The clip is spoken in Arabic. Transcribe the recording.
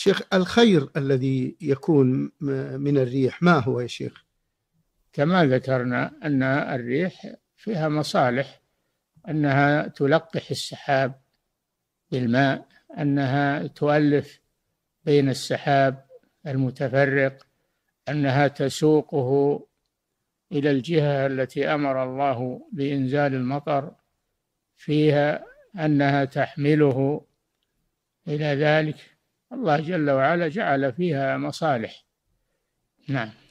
شيخ الخير الذي يكون من الريح ما هو يا شيخ كما ذكرنا أن الريح فيها مصالح أنها تلقح السحاب بالماء أنها تؤلف بين السحاب المتفرق أنها تسوقه إلى الجهة التي أمر الله بإنزال المطر فيها أنها تحمله إلى ذلك الله جل وعلا جعل فيها مصالح نعم